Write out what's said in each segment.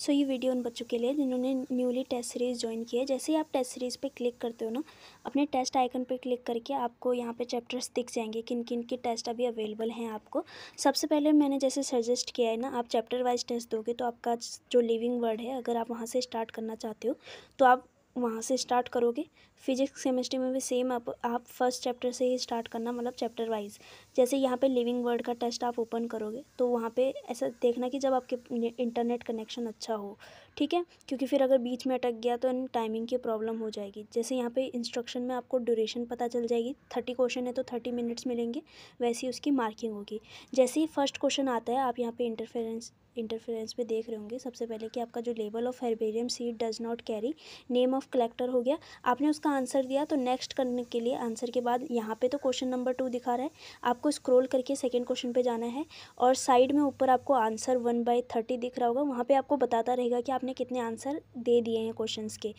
सो ये वीडियो उन बच्चों के लिए जिन्होंने न्यूली टेस्ट सीरीज़ ज्वाइन की है जैसे ही आप टेस्ट सीरीज़ पे क्लिक करते हो ना अपने टेस्ट आइकन पे क्लिक करके आपको यहाँ पे चैप्टर्स दिख जाएंगे किन किन के टेस्ट अभी अवेलेबल हैं आपको सबसे पहले मैंने जैसे सजेस्ट किया है ना आप चैप्टर वाइज टेस्ट दोगे तो आपका जो लिविंग वर्ड है अगर आप वहाँ से स्टार्ट करना चाहते हो तो आप वहाँ से स्टार्ट करोगे फिजिक्स केमिस्ट्री में भी सेम आप आप फर्स्ट चैप्टर से ही स्टार्ट करना मतलब चैप्टर वाइज जैसे यहाँ पे लिविंग वर्ड का टेस्ट आप ओपन करोगे तो वहाँ पे ऐसा देखना कि जब आपके इंटरनेट कनेक्शन अच्छा हो ठीक है क्योंकि फिर अगर बीच में अटक गया तो टाइमिंग की प्रॉब्लम हो जाएगी जैसे यहाँ पर इंस्ट्रक्शन में आपको ड्यूरेशन पता चल जाएगी थर्टी क्वेश्चन है तो थर्टी मिनट्स मिलेंगे वैसे ही उसकी मार्किंग होगी जैसे ही फर्स्ट क्वेश्चन आता है आप यहाँ पर इंटरफेरेंस इंटरफेरेंस में देख रहे होंगे सबसे पहले कि आपका जो label of herbarium seed does not carry name of collector हो गया आपने उसका आंसर दिया तो नेक्स्ट करने के लिए आंसर के बाद यहाँ पे तो क्वेश्चन नंबर टू दिखा रहा है आपको स्क्रॉल करके सेकेंड क्वेश्चन पे जाना है और साइड में ऊपर आपको आंसर वन बाई थर्टी दिख रहा होगा वहाँ पर आपको बताता रहेगा कि आपने कितने आंसर दे दिए हैं क्वेश्चन के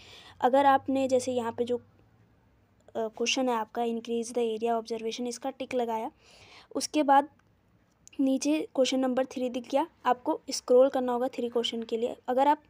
अगर आपने जैसे यहाँ पर जो क्वेश्चन है आपका इंक्रीज द एरिया ऑब्जर्वेशन इसका टिक लगाया उसके बाद नीचे क्वेश्चन नंबर थ्री दिख गया आपको स्क्रॉल करना होगा थ्री क्वेश्चन के लिए अगर आप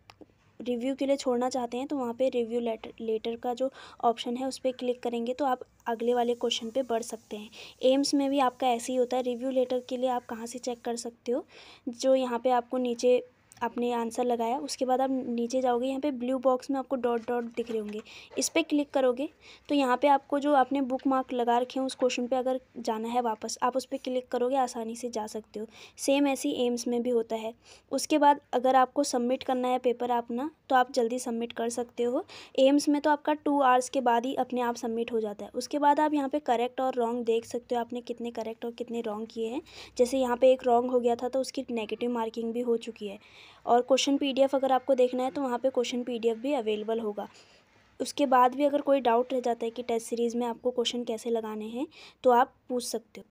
रिव्यू के लिए छोड़ना चाहते हैं तो वहाँ पे रिव्यू लेटर लेटर का जो ऑप्शन है उस पर क्लिक करेंगे तो आप अगले वाले क्वेश्चन पे बढ़ सकते हैं एम्स में भी आपका ऐसे ही होता है रिव्यू लेटर के लिए आप कहाँ से चेक कर सकते हो जो यहाँ पे आपको नीचे आपने आंसर लगाया उसके बाद आप नीचे जाओगे यहाँ पे ब्लू बॉक्स में आपको डॉट डॉट दिख रहे होंगे इस पर क्लिक करोगे तो यहाँ पे आपको जो आपने बुक मार्क लगा रखे हैं उस क्वेश्चन पे अगर जाना है वापस आप उस पर क्लिक करोगे आसानी से जा सकते हो सेम ऐसी एम्स में भी होता है उसके बाद अगर आपको सबमिट करना है पेपर अपना तो आप जल्दी सबमिट कर सकते हो एम्स में तो आपका टू आवर्स के बाद ही अपने आप सबमिट हो जाता है उसके बाद आप यहाँ पर करेक्ट और रॉन्ग देख सकते हो आपने कितने करेक्ट और कितने रॉन्ग किए हैं जैसे यहाँ पर एक रॉन्ग हो गया था तो उसकी नेगेटिव मार्किंग भी हो चुकी है और क्वेश्चन पीडीएफ अगर आपको देखना है तो वहाँ पे क्वेश्चन पीडीएफ भी अवेलेबल होगा उसके बाद भी अगर कोई डाउट रह जाता है कि टेस्ट सीरीज़ में आपको क्वेश्चन कैसे लगाने हैं तो आप पूछ सकते हो